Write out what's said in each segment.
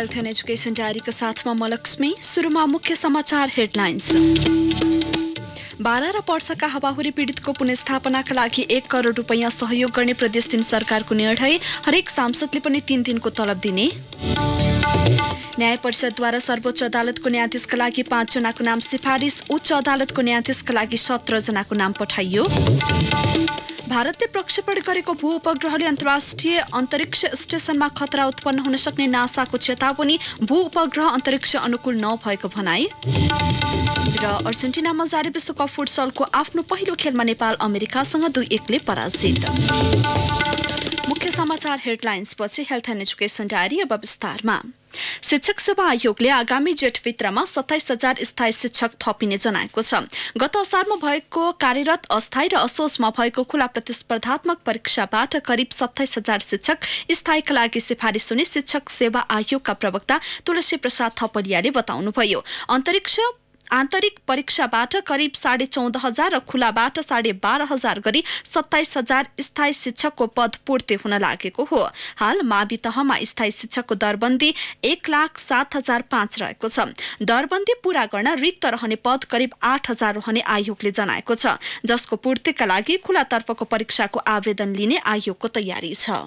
health and education डायरीका साथमा म लक्ष्मी सुरुमा मुख्य समाचार हेडलाइन्स बारा र पर्साका हावाहुरी पीडितको पुनस्थापनाका लागि एक करोड रुपियाँ सहयोग गर्ने प्रदेश दिन सरकारको निर्णय हरेक सांसदले पनि तीन दिनको तलब दिने न्याय परिषदद्वारा सर्वोच्च अदालतको न्यायाधीशका लागि पाँचजनाको नाम सिफारिस उच्च अदालतको न्यायाधीशका लागि सत्रजनाको नाम पठाइयो भारतले प्रक्षेपण गरेको भू उपग्रहले अन्तर्राष्ट्रिय अन्तरिक्ष स्टेशनमा खतरा उत्पन्न हुन सक्ने नासाको चेतावनी भू उपग्रह अन्तरिक्ष अनुकूल नभएको भनाई र अर्जेन्टिनामा जारी विश्वकप फुटसलको आफ्नो पहिलो खेलमा नेपाल अमेरिकासँग दुई एकले पराजित मुख्य समाचार हेडलाइन्स पछि हेल्थ एन्ड एजुकेसन डायरी अब विस्तारमा शिक्षक सेवा आयोगले आगामी जेठभित्रमा सत्ताइस हजार स्थायी शिक्षक थपिने जनाएको छ गत असारमा भएको कार्यरत अस्थायी र असोजमा भएको खुला प्रतिस्पर्धात्मक परीक्षाबाट करिब सत्ताइस हजार शिक्षक स्थायीका लागि सिफारिस हुने शिक्षक सेवा आयोगका प्रवक्ता तुलसी प्रसाद थपलियाले बताउनुभयो अन्तरिक्ष आन्तरिक परीक्षाबाट करिब साढे चौध हजार र खुलाबाट साढे बाह्र हजार गरी सत्ताइस हजार स्थायी शिक्षकको पद पूर्ति हुन लागेको हो हाल मावि तहमा स्थायी शिक्षकको दरबन्दी एक लाख सात हजार पाँच रहेको छ दरबन्दी पूरा गर्न रिक्त रहने पद करिब आठ हजार रहने आयोगले जनाएको छ जसको पूर्तिका लागि खुलातर्फको परीक्षाको आवेदन लिने आयोगको तयारी छ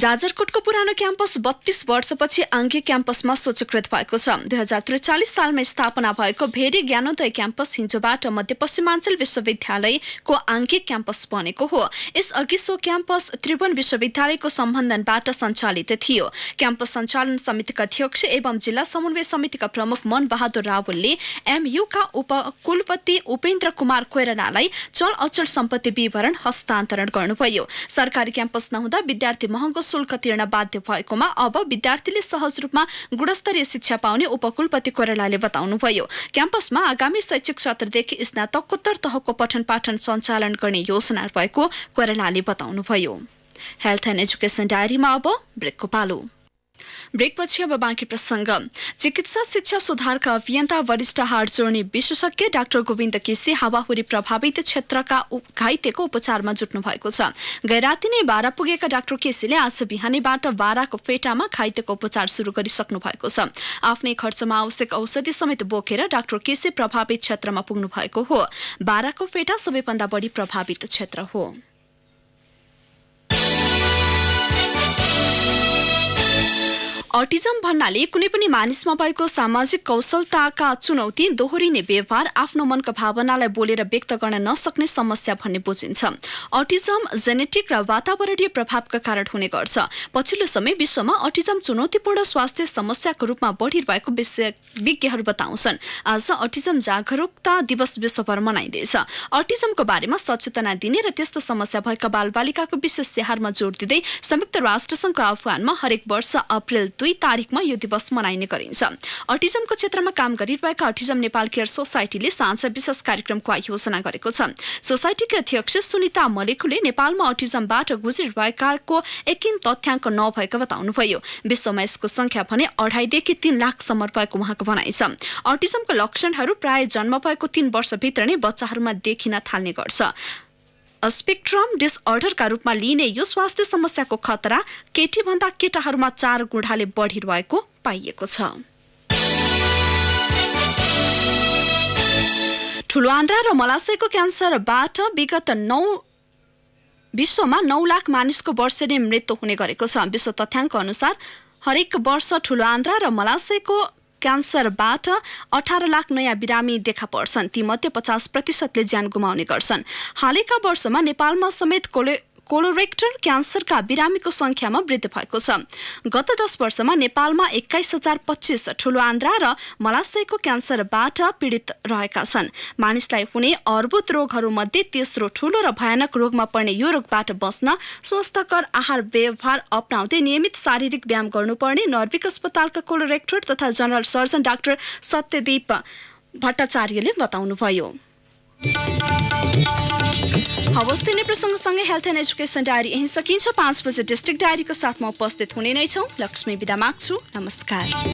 जाजरकोटको पुरानो क्याम्पस बत्तीस वर्षपछि आङ्गी क्याम्पसमा सूचीकृत भएको छ दुई हजार त्रिचालिस सालमा स्थापना भएको भेरी ज्ञानोदय क्याम्पस हिजोबाट मध्यपश्चिमाञ्चल विश्वविद्यालयको आङ्गी क्याम्पस बनेको हो यसअघि सो क्याम्पस त्रिभुवन विश्वविद्यालयको सम्बन्धनबाट सञ्चालित थियो क्याम्पस सञ्चालन समितिका अध्यक्ष एवं जिल्ला समन्वय समितिका प्रमुख मन बहादुर रावलले एमयुका उपकुलपति उपेन्द्र कुमार कोइरालालाई चल अचल सम्पत्ति विवरण हस्तान्तरण गर्नुभयो सरकारी क्याम्पस नहुँदा विद्यार्थी महँगो शुल्क तिर्न बाध्य भएकोमा अब विद्यार्थीले सहज रूपमा गुणस्तरीय शिक्षा पाउने उपकुलपति कोरेलाले बताउनुभयो क्याम्पसमा आगामी शैक्षिक सत्रदेखि स्नातकोत्तर तहको पठन पाठन सञ्चालन गर्ने योजना रहेको कोरेलाले बताउनुभयो हेल्थ एन्ड एजुकेसन डायरीमा अब ब्रेकको पालो ब्रेकपछि अब बाँकी प्रसङ्ग चिकित्सा शिक्षा सुधारका अभियन्ता वरिष्ठ हाड जोड्ने विशेषज्ञ डाक्टर गोविन्द केसी हावाहुरी प्रभावित क्षेत्रका घाइतेको उपचारमा जुट्नु भएको छ गैराती नै बारा पुगेका डाक्टर केसीले आज बिहानैबाट बाराको फेटामा घाइतेको उपचार सुरु गरिसक्नु भएको छ आफ्नै खर्चमा आवश्यक औषधि समेत बोकेर डाक्टर केसी प्रभावित क्षेत्रमा पुग्नु भएको हो बाराको फेटा सबैभन्दा बढी प्रभावित क्षेत्र हो अटिजम भन्नाले कुनै पनि मानिसमा भएको सामाजिक कौशलताका चुनौती दोहोरिने व्यवहार आफ्नो मनका भावनालाई बोलेर व्यक्त गर्न नसक्ने समस्या भन्ने बुझिन्छ अटिजम जेनेटिक र वातावरणीय प्रभावका कारण हुने गर्छ पछिल्लो समय विश्वमा अटिजम चुनौतीपूर्ण स्वास्थ्य समस्याको रूपमा बढिरहेको विषय विज्ञहरू बताउँछन् आज अटिजम जागरूकता दिवस विश्वभर मनाइँदैछ अटिजमको बारेमा सचेतना दिने र त्यस्तो समस्या भएका बालबालिकाको विशेष स्याहारमा जोड दिँदै संयुक्त राष्ट्रसङ्घको आह्वानमा हरेक वर्ष अप्रेल दुई तारिकमा यो दिवस मनाइने गरिन्छ अटिजमको क्षेत्रमा काम गरिरहेका अटिजम नेपाल केयर सोसाइटीले साँझ विशेष कार्यक्रमको आयोजना गरेको छ सोसाइटीकी अध्यक्ष सुनिता मलेखुले नेपालमा अटिजमबाट गुजिरहेकाको एकिन तथ्याङ्क नभएको बताउनुभयो विश्वमा यसको संख्या भने अढाईदेखि तीन लाखसम्म रहेको उहाँको भनाइ छ अटिजमको लक्षणहरू प्राय जन्म भएको तीन वर्षभित्र नै बच्चाहरूमा देखिन थाल्ने गर्छ स्पेक्ट्रम डिसअर्डरका रूपमा लिइने यो स्वास्थ्य समस्याको खतरा केटीभन्दा केटाहरूमा चार गुणाले बढिरहेको पाइएको छ आन्द्रा र मलासयको क्यान्सरबाट विगत नौ विश्वमा नौ लाख मानिसको वर्षेनी मृत्यु हुने गरेको छ विश्व तथ्याङ्क अनुसार हरेक वर्ष ठुलो आन्द्रा र मलासयको क्यान्सरबाट अठार लाख नयाँ बिरामी देखा पर्छन् तीमध्ये पचास प्रतिशतले ज्यान गुमाउने गर्छन् हालैका वर्षमा नेपालमा समेत कोले कोलोरेक्टर क्यान्सरका बिरामीको संख्यामा वृद्धि भएको छ गत दस वर्षमा नेपालमा एक्काइस हजार पच्चिस ठुलो आन्द्रा र मलाशयको क्यान्सरबाट पीडित रहेका छन् मानिसलाई हुने अर्बुद रोगहरूमध्ये तेस्रो ठुलो र भयानक रोगमा पर्ने यो रोगबाट बस्न स्वस्थकर आहार व्यवहार अप्नाउँदै नियमित शारीरिक व्यायाम गर्नुपर्ने नर्विक अस्पतालका कोलोरेक्टर तथा जनरल सर्जन डाक्टर सत्यदीप भट्टाचार्यले बताउनुभयो हवस् नै प्रसङ्गसँगै हेल्थ एन्ड एजुकेसन डायरी यहीँ सकिन्छ पाँच बजे डिस्ट्रिक्ट डायरीको साथमा उपस्थित हुने नै छौँ लक्ष्मी विदा माग्छु नमस्कार